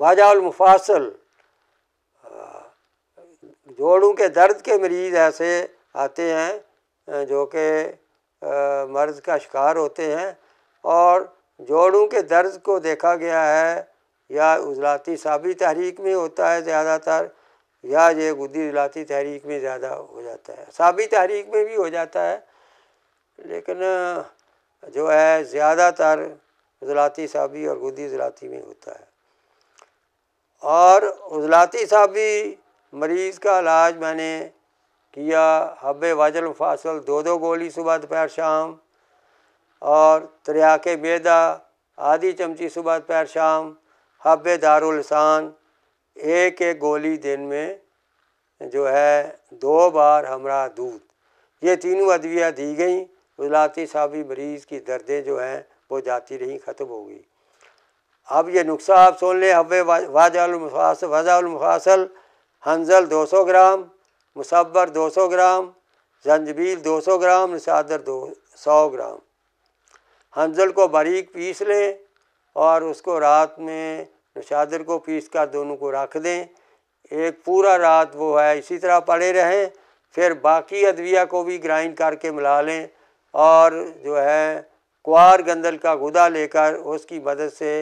मुफासल जोड़ों के दर्द के मरीज़ ऐसे आते हैं जो कि मर्ज़ का शिकार होते हैं और जोड़ों के दर्द को देखा गया है या उजलाती साबी तहरीक में होता है ज़्यादातर या ये गुदी उजलाती तहरीक में ज़्यादा हो जाता है साबी तहरीक में भी हो जाता है लेकिन जो है ज़्यादातर उजलाती साबी और गुदी उजलाती में होता है और उजलाती साहब भी मरीज़ का इलाज मैंने किया हब्बे वाजल फासल दो दो गोली सुबह दोपहर शाम और के बेदा आधी चमची सुबह दोपहर शाम हब्बे दारुलसान एक एक गोली दिन में जो है दो बार हमरा दूध ये तीनों अदविया दी गई उजलाती भी मरीज़ की दर्दें जो हैं वो जाती रहीं ख़त्म हो गई अब ये नुस्खा आप सुन लें हवे वाजालमफासल वाजालमफासल हंजल 200 ग्राम मुसबर 200 ग्राम जंजबील 200 ग्राम निशादर दो सौ ग्राम हंजल को बारीक पीस लें और उसको रात में निशादर को पीस कर दोनों को रख दें एक पूरा रात वो है इसी तरह पड़े रहें फिर बाकी अदविया को भी ग्राइंड करके मिला लें और जो है कुआर गंदल का गुदा लेकर उसकी मदद से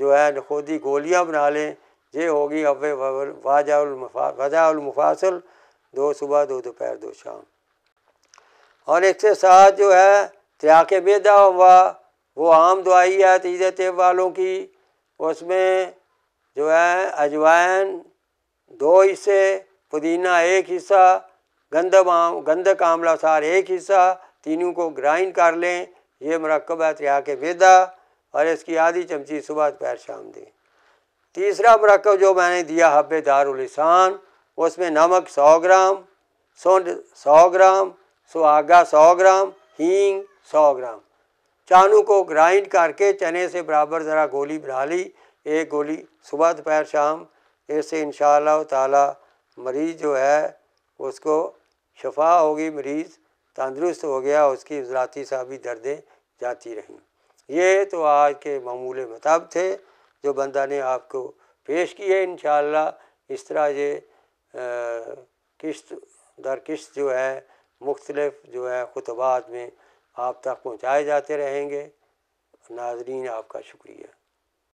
जो है नखोदी गोलियाँ बना लें ये होगी अब वाजाउलमफा वजाउलमफासिल दो सुबह दो दोपहर दो शाम और एक से साथ जो है त्याक बेदा हुआ वो आम दवाई है तीजे तेब वालों की उसमें जो है अजवाइन दो हिस्से पुदीना एक हिस्सा गंदम आम गंदक आमला सार एक हिस्सा तीनों को ग्राइंड कर लें ये मरकब है त्याक बेदा और इसकी आधी चमची सुबह दोपहर शाम दें तीसरा मरकब जो मैंने दिया हब्बे दारुलसान उसमें नमक सौ ग्राम सोंड सौ ग्राम सुहागा सौ ग्राम हींग सौ ग्राम चानू को ग्राइंड करके चने से बराबर ज़रा गोली बना ली एक गोली सुबह दोपहर शाम इससे इन ताला मरीज़ जो है उसको शफा होगी मरीज़ तंदुरुस्त हो गया उसकी ज़राती साहबी दर्दें जाती रहीं ये तो आज के मामूल मताब थे जो बंदा ने आपको पेश किए इन इस तरह ये किस्त दर किस्त जो है मुख्तलफ़ जो है खुतबात में आप तक पहुँचाए जाते रहेंगे नाजरीन आपका शुक्रिया